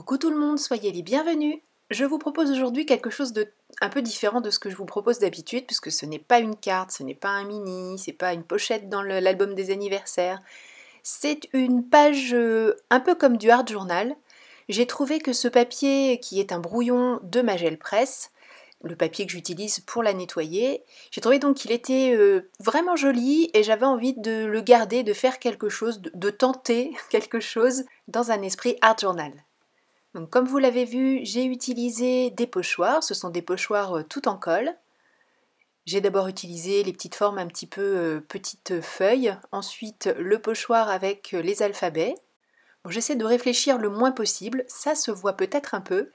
Coucou tout le monde, soyez les bienvenus. Je vous propose aujourd'hui quelque chose de un peu différent de ce que je vous propose d'habitude puisque ce n'est pas une carte, ce n'est pas un mini, c'est pas une pochette dans l'album des anniversaires. C'est une page euh, un peu comme du art journal. J'ai trouvé que ce papier qui est un brouillon de ma gel presse, le papier que j'utilise pour la nettoyer. J'ai trouvé donc qu'il était euh, vraiment joli et j'avais envie de le garder, de faire quelque chose, de, tenter quelque chose dans un esprit art journal comme vous l'avez vu, j'ai utilisé des pochoirs. Ce sont des pochoirs euh, tout en colle. J'ai d'abord utilisé les petites formes un petit peu euh, petites feuilles, ensuite le pochoir avec euh, les alphabets. J'essaie de réfléchir le moins possible, ça se voit peut-être un peu.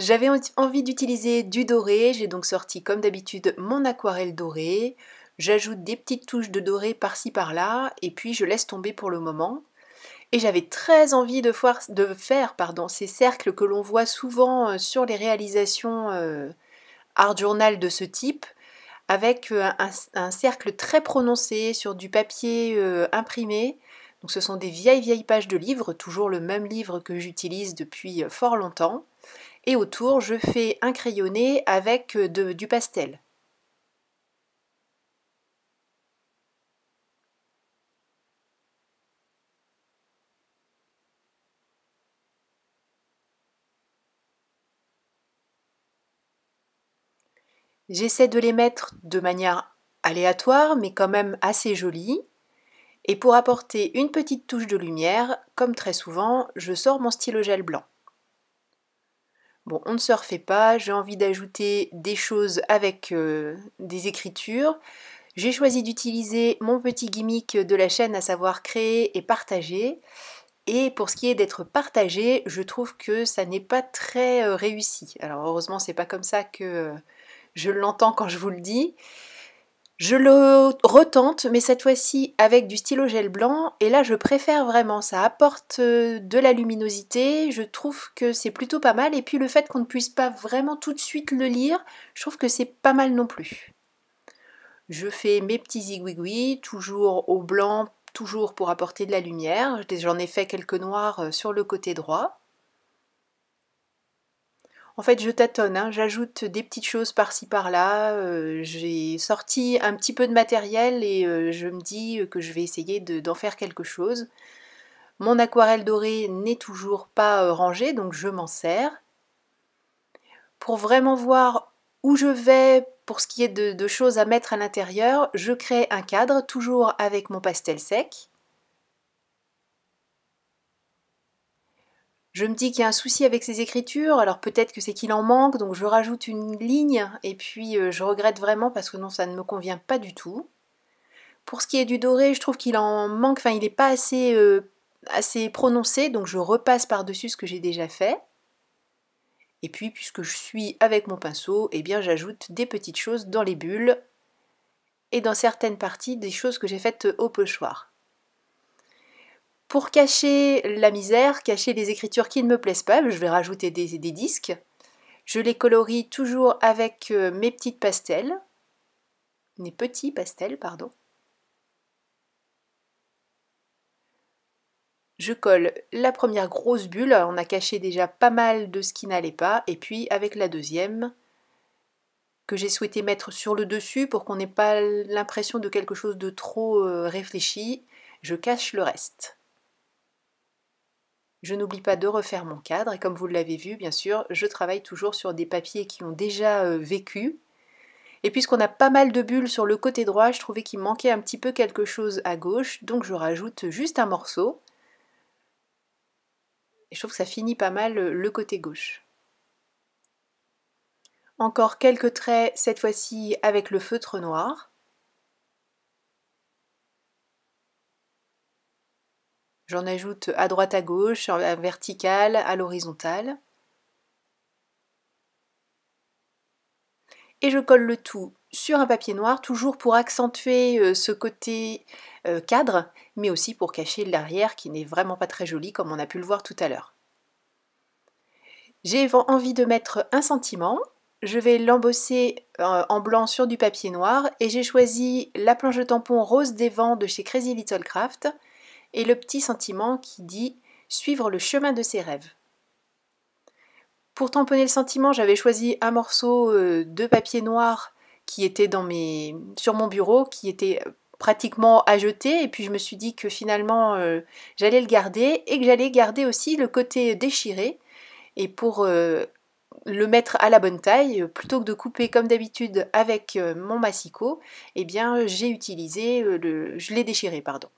J'avais envie d'utiliser du doré, j'ai donc sorti comme d'habitude mon aquarelle dorée. J'ajoute des petites touches de doré par-ci par-là et puis je laisse tomber pour le moment. Et j'avais très envie de, faire ces cercles que l'on voit souvent euh, sur les réalisations euh, art journal de ce type, avec euh, un, cercle très prononcé sur du papier imprimé. Donc ce sont des vieilles vieilles pages de livres, toujours le même livre que j'utilise depuis fort longtemps. Et autour, je fais un crayonné avec du pastel. J'essaie de les mettre de manière aléatoire, mais quand même assez jolie. Et pour apporter une petite touche de lumière, comme très souvent, je sors mon stylo gel blanc. Bon, on ne se refait pas, j'ai envie d'ajouter des choses avec euh, des écritures. J'ai choisi d'utiliser mon petit gimmick de la chaîne, à savoir créer et partager. Et pour ce qui est d'être partagé, je trouve que ça n'est pas très euh, réussi. Alors heureusement, c'est pas comme ça que euh, je l'entends quand je vous le dis. Je le retente, mais cette fois-ci avec du stylo gel blanc. Et là, je préfère vraiment. Ça apporte euh, de la luminosité. Je trouve que c'est plutôt pas mal. Et puis le fait qu'on ne puisse pas vraiment tout de suite le lire, je trouve que c'est pas mal non plus. Je fais mes petits zigouigouis, toujours au blanc, toujours pour apporter de la lumière. J'en ai fait quelques noirs euh, sur le côté droit. En fait, je tâtonne, hein. j'ajoute des petites choses par-ci par-là. Euh, j'ai sorti un petit peu de matériel et euh, je me dis que je vais essayer d'en faire quelque chose. Mon aquarelle dorée n'est toujours pas euh, rangée, donc je m'en sers. Pour vraiment voir où je vais pour ce qui est de choses à mettre à l'intérieur, je crée un cadre, toujours avec mon pastel sec. Je me dis qu'il y a un souci avec ces écritures, alors peut-être que c'est qu'il en manque, donc je rajoute une ligne et puis euh, je regrette vraiment parce que non, ça ne me convient pas du tout. Pour ce qui est du doré, je trouve qu'il en manque, enfin il n'est pas euh, assez, prononcé, donc je repasse par-dessus ce que j'ai déjà fait. Et puis, puisque je suis avec mon pinceau, eh bien j'ajoute des petites choses dans les bulles et dans certaines parties des choses que j'ai faites au pochoir. Pour cacher la misère, cacher les écritures qui ne me plaisent pas, je vais rajouter des, des disques. Je les colorie toujours avec euh, mes petites pastels, mes petits pastels, pardon. Je colle la première grosse bulle, on a caché déjà pas mal de ce qui n'allait pas, et puis avec la deuxième, que j'ai souhaité mettre sur le dessus pour qu'on n'ait pas l'impression de quelque chose de trop euh, réfléchi, je cache le reste. Je n'oublie pas de refaire mon cadre et comme vous l'avez vu, bien sûr, je travaille toujours sur des papiers qui ont déjà euh, vécu. Et puisqu'on a pas mal de bulles sur le côté droit, je trouvais qu'il manquait un petit peu quelque chose à gauche, donc je rajoute juste un morceau. Et je trouve que ça finit pas mal euh, le côté gauche. Encore quelques traits, cette fois-ci avec le feutre noir. J'en ajoute à droite à gauche, à verticale, à l'horizontale. Et je colle le tout sur un papier noir, toujours pour accentuer euh, ce côté euh, cadre, mais aussi pour cacher l'arrière qui n'est vraiment pas très joli comme on a pu le voir tout à l'heure. J'ai envie de mettre un sentiment. Je vais l'embosser euh, en blanc sur du papier noir et j'ai choisi la planche de tampon rose des vents de chez Crazy Little Craft et le petit sentiment qui dit suivre le chemin de ses rêves. Pour tamponner le sentiment, j'avais choisi un morceau euh, de papier noir qui était dans mes, sur mon bureau, qui était pratiquement à jeter, et puis je me suis dit que finalement euh, j'allais le garder et que j'allais garder aussi le côté déchiré. Et pour euh, le mettre à la bonne taille, plutôt que de couper comme d'habitude avec mon massicot, eh bien j'ai utilisé le, je l'ai déchiré, pardon.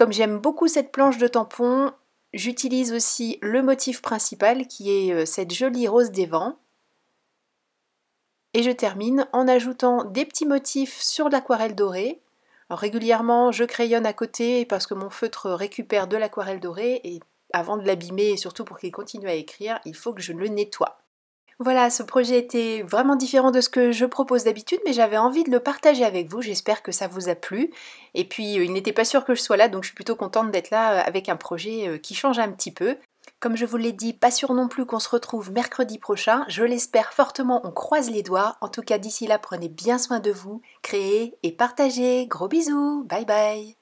Comme j'aime beaucoup cette planche de tampon, j'utilise aussi le motif principal qui est euh, cette jolie rose des vents. Et je termine en ajoutant des petits motifs sur l'aquarelle dorée. régulièrement, je crayonne à côté parce que mon feutre récupère de l'aquarelle dorée et avant de l'abîmer et surtout pour qu'il continue à écrire, il faut que je le nettoie. Voilà, ce projet était vraiment différent de ce que je propose d'habitude, mais j'avais envie de le partager avec vous. J'espère que ça vous a plu. Et puis, euh, il n'était pas sûr que je sois là, donc je suis plutôt contente d'être là euh, avec un projet euh, qui change un petit peu. Comme je vous l'ai dit, pas sûr non plus qu'on se retrouve mercredi prochain. Je l'espère fortement, on croise les doigts. En tout cas, d'ici là, prenez bien soin de vous, créez et partagez. Gros bisous, bye bye